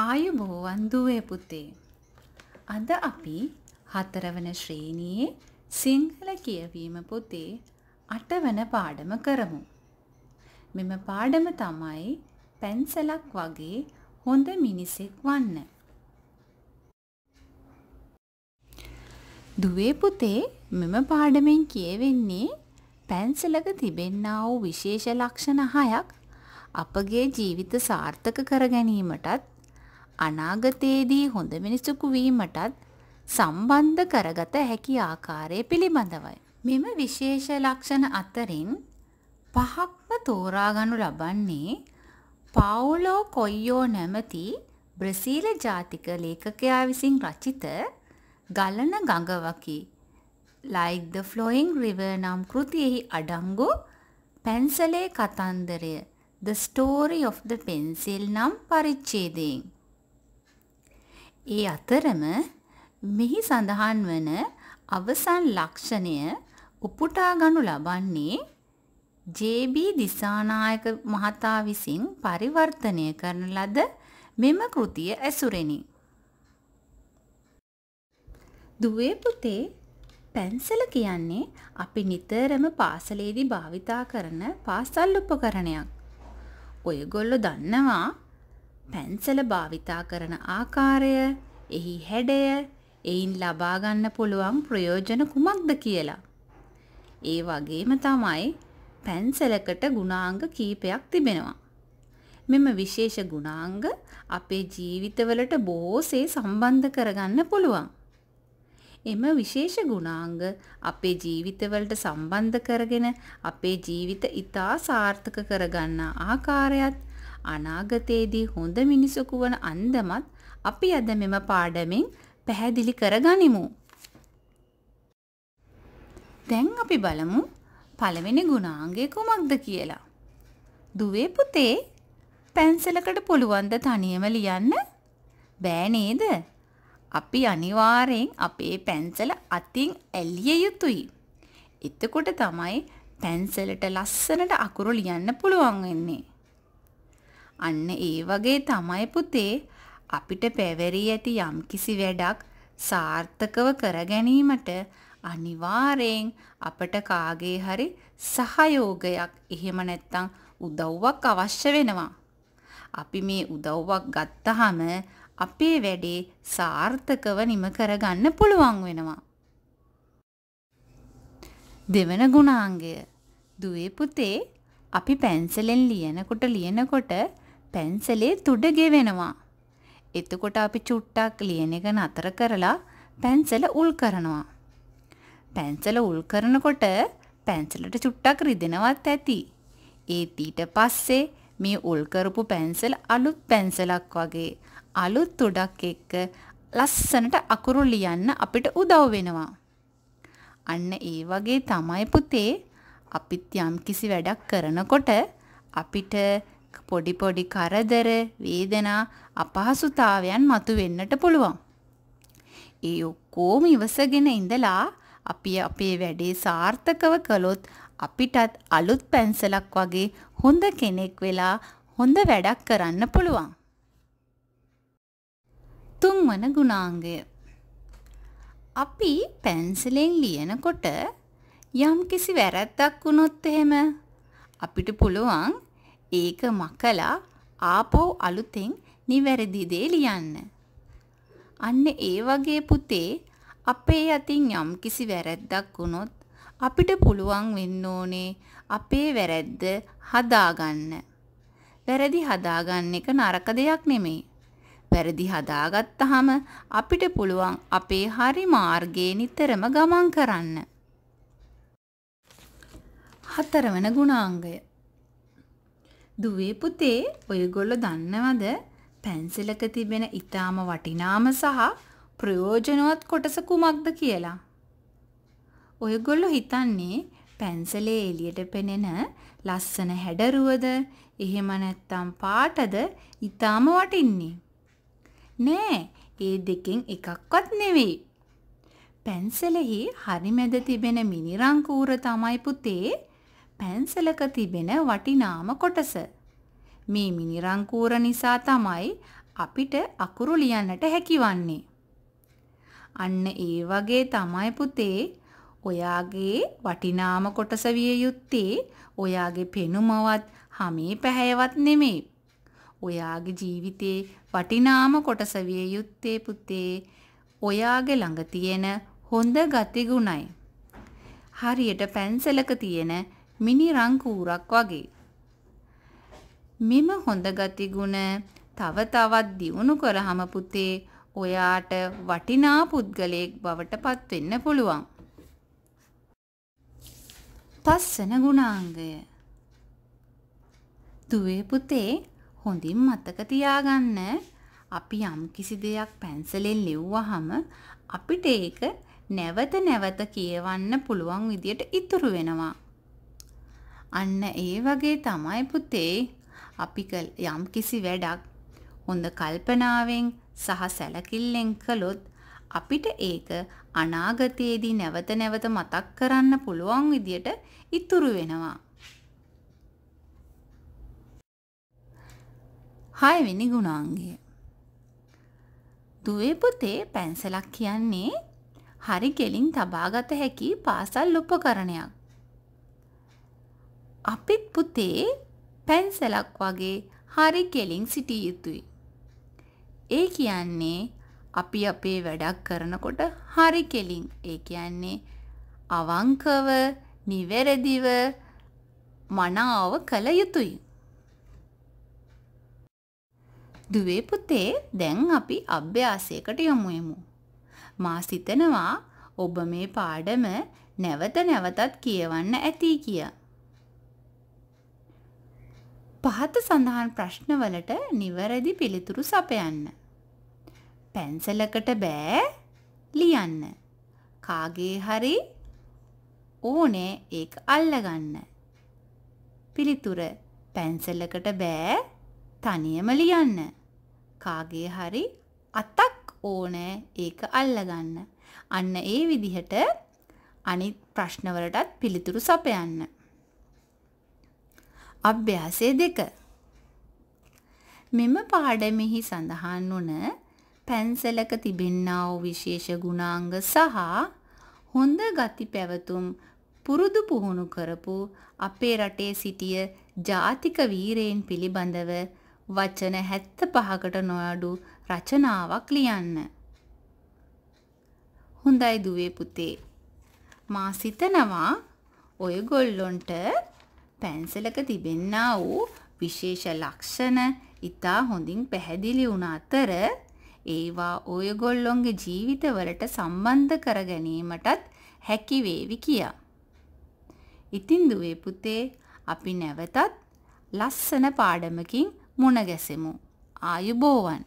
ආයුබෝවන් දුවේ පුතේ. අද අපි හතරවන ශ්‍රේණියේ සිංහල කියවීම පොතේ අටවන පාඩම කරමු. මෙම පාඩම තමයි පැන්සලක් වගේ හොඳ මිනිසෙක් වන්න. දුවේ පුතේ මෙම පාඩමෙන් කියවෙන්නේ පැන්සලක තිබෙන්නා වූ විශේෂ ලක්ෂණ හයක් අපගේ ජීවිත සාර්ථක කර ගැනීමටත් අනාගතයේදී හොඳ මිනිසුකු වීමටත් සම්බන්ධ කරගත හැකි ආකාරය පිළිබඳවයි. මෙම විශේෂ ලක්ෂණ අතරින් පහක්ම තෝරාගනු ලබන්නේ පාවුලෝ කොයියෝ නැමැති බ්‍රසීල ජාතික ලේඛකයා විසින් රචිත ගලන ගඟවකි like the flowing river නම් කෘතියෙහි අඩංගු පැන්සලේ කතන්දරය the story of the pencil නම් පරිච්ඡේදයෙන් ඒ අතරම මෙහි සඳහන් වන අවසන් ලක්ෂණය උපුටා ගනු ලබන්නේ ජේ.බී. දිසානායක මහතා විසින් පරිවර්තනය කරන ලද මෙම කෘතිය ඇසුරෙනි. දුවේ පුතේ පැන්සල කියන්නේ අපි නිතරම පාසලේදී භාවිතා කරන පාසල් උපකරණයක්. ඔයගොල්ලෝ දන්නවා පැන්සල භාවිතා කරන ආකාරය, එහි හැඩය, එයින් ලබා ගන්න පුළුවන් ප්‍රයෝජන කුමක්ද කියලා. ඒ වගේම තමයි පැන්සලකට ගුණාංග කීපයක් තිබෙනවා. මෙම විශේෂ ගුණාංග අපේ ජීවිතවලට බොහෝසේ සම්බන්ධ කරගන්න පුළුවන්. එම විශේෂ ගුණාංග අපේ ජීවිතවලට සම්බන්ධ කරගෙන අපේ ජීවිත ඉතා සාර්ථක කරගන්නා ආකාරයත් අනාගතයේදී හොඳ මිනිසකු වන අන්දමත් අපි අද මෙම පාඩමෙන් පැහැදිලි කරගනිමු. දැන් අපි බලමු පළවෙනි ගුණාංගය කුමක්ද කියලා. දුවේ පුතේ පැන්සලකට පුළුවන්ද තනියම ලියන්න? බෑ නේද? අපි අනිවාර්යෙන් අපේ පැන්සල අතින් ඇලිය යුතුයි. එතකොට තමයි පැන්සලට ලස්සනට අකුරු ලියන්න පුළුවන් වෙන්නේ. අන්න ඒ වගේ තමයි පුතේ අපිට පැවරී ඇති යම්කිසි වැඩක් සාර්ථකව කරගැනීමට අනිවාර්යෙන් අපට කාගේ හරි සහයෝගයක් එහෙම නැත්නම් උදව්වක් අවශ්‍ය වෙනවා. අපි මේ උදව්වක් ගත්තහම අපේ වැඩේ සාර්ථකව නිම කරගන්න පුළුවන් වෙනවා. දෙවන ගුණාංගය. දුවේ පුතේ අපි පැන්සලෙන් ලියනකොට ලියනකොට පැන්සලේ තුඩ ගෙවෙනවා. එතකොට අපි චුට්ටක් ලියන එක නතර කරලා පැන්සල උල් කරනවා. පැන්සල උල් කරනකොට පැන්සලට චුට්ටක් රිදෙනවත් ඇති. ඒත් ඊට පස්සේ මේ උල් කරපු පැන්සල අලුත් පැන්සලක් වගේ අලුත් තුඩක් එක්ක ලස්සනට අකුරු ලියන්න අපිට උදව් වෙනවා. අන්න ඒ වගේ තමයි පුතේ අපිත් යම්කිසි වැඩක් කරනකොට අපිට පොඩි පොඩි කරදර, වේදනා, අපහසුතාවයන් මතුවෙන්නට පුළුවන්. ඒ ඔක්කොම ඉවසගෙන ඉඳලා අපි අපේ වැඩේ සාර්ථකව කළොත් අපිටත් අලුත් පැන්සලක් වගේ හොඳ කෙනෙක් වෙලා හොඳ වැඩක් කරන්න පුළුවන්. තුන්වන ගුණාංගය අපි පැන්සලෙන් ලියනකොට යම් කිසි වැරැද්දක් වුණොත් එහෙම අපිට පුළුවන් ඒක මකලා ආපහු අලුතෙන් නිවැරදි දේ ලියන්න. අන්න ඒ වගේ පුතේ අපේ අතින් යම් කිසි වැරැද්දක් වුණොත් අපිට පුළුවන් වෙන්න ඕනේ අපේ වැරැද්ද හදාගන්න. වැරදි හදාගන්න එක නරක දෙයක් නෙමෙයි. වැරදි හදාගත්තාම අපිට පුළුවන් අපේ හරි මාර්ගයේ නිතරම ගමන් කරන්න. හතරවන ගුණාංගය දුවේ පුතේ ඔයගොල්ලෝ දන්නවද පැන්සිලක තිබෙන ඊටාම වටිනාම සහ ප්‍රයෝජනවත් කොටස කුමක්ද කියලා? ඔයගොල්ලෝ හිතන්නේ පැන්සලේ එළියට පෙනෙන ලස්සන හැඩරුවද එහෙම නැත්නම් පාටද ඊටාම වටින්නේ. නෑ, ඒ දෙකෙන් එකක්වත් නෙවෙයි. පැන්සලෙහි හරිමැද තිබෙන මිනිරංකූර තමයි පුතේ පැන්සලක තිබෙන වටිනාම කොටස. මේ මිනිරංකූර නිසා තමයි අපිට අකුරු ලියන්නට හැකිවන්නේ. අන්න ඒ වගේ තමයි පුතේ ඔයාගේ වටිනාම කොටස විය යුත්තේ ඔයාගේ පෙනුමවත් හමේ පැහැයවත් නෙමෙයි. ඔයාගේ ජීවිතේ වටිනාම කොටස විය යුත්තේ පුතේ ඔයාගේ ළඟ තියෙන හොඳ ගතිගුණයි. හරියට පැන්සලක තියෙන මිනි රංකූරක් වගේ. මෙම හොඳ ගතිගුණ තව තවත් දියුණු කරහම පුතේ ඔයාට වටිනා පුද්ගලයෙක් බවට පත්වෙන්න පුළුවන්. පස්සන ගුණාංගය දුවේ පුතේ හොඳින් මතක තියාගන්න අපි යම් කිසි දෙයක් පැන්සලෙන් ලිව්වහම අපිට ඒක නැවත නැවත කියවන්න පුළුවන් විදියට ඉතුරු වෙනවා. අන්න ඒ වගේ තමයි පුතේ අපි යම් කිසි වැඩක් හොඳ කල්පනාවෙන් සහ සැලකිල්ලෙන් කළොත් අපිට ඒක අනාගතයේදී නැවත නැවත මතක් කරන්න පුළුවන් විදියට ඉතුරු වෙනවා. හයවෙනි ගුණාංගය. දුවේ පුතේ පැන්සලක් කියන්නේ හරි ගෙලින් තබාගත හැකි පාසල් උපකරණයක්. අපිත් පුතේ පැන්සලක් වගේ හරි කෙලින් සිටිය යුතුයි. ඒ කියන්නේ අපි අපේ වැඩක් කරනකොට හරි කෙලින් ඒ කියන්නේ අවංකව නිවැරදිව මනාව කළ යුතුයි. දුවේ පුතේ දැන් අපි අභ්‍යාසයකට යමුෙමු. මා සිතනවා ඔබ මේ පාඩම නැවත නැවතත් කියවන්න ඇති කියා. පහත සඳහන් ප්‍රශ්නවලට නිවැරදි පිළිතුරු සපයන්න. පැන්සලකට බෑ ලියන්න. කාගේ හරි ඕනේ ඒක අල්ලගන්න. පිළිතුර පැන්සලකට බෑ තනියම ලියන්න. කාගේ හරි අතක් ඕනේ ඒක අල්ලගන්න. අන්න ඒ විදිහට අනිත් ප්‍රශ්නවලටත් පිළිතුරු සපයන්න. අභ්‍යාසය දෙක. මෙම පාඩමෙහි සඳහන් වන පැන්සලක තිබෙන්නා වූ විශේෂ ගුණාංග සහ හොඳ ගති පැවතුම් පුරුදු පුහුණු කරපු අපේ රටේ සිටිය ජාතික වීරයන් පිළිබඳව වචන 75කට නොඅඩු රචනාවක් ලියන්න. හොඳයි දුවේ පුතේ. මා සිතනවා ඔයගොල්ලොන්ට පැන්සලක තිබෙන්නා වූ විශේෂ ලක්ෂණ ඉතා හොඳින් පැහැදිලි වුණ අතර ඒවා ඔයගොල්ලොන්ගේ ජීවිතවලට සම්බන්ධ කර ගැනීමටත් හැකි වේවි කියා. ඉතින් දුවේ පුතේ අපි නැවතත් ලස්සන පාඩමකින් මුණ ගැසෙමු. ආයුබෝවන්.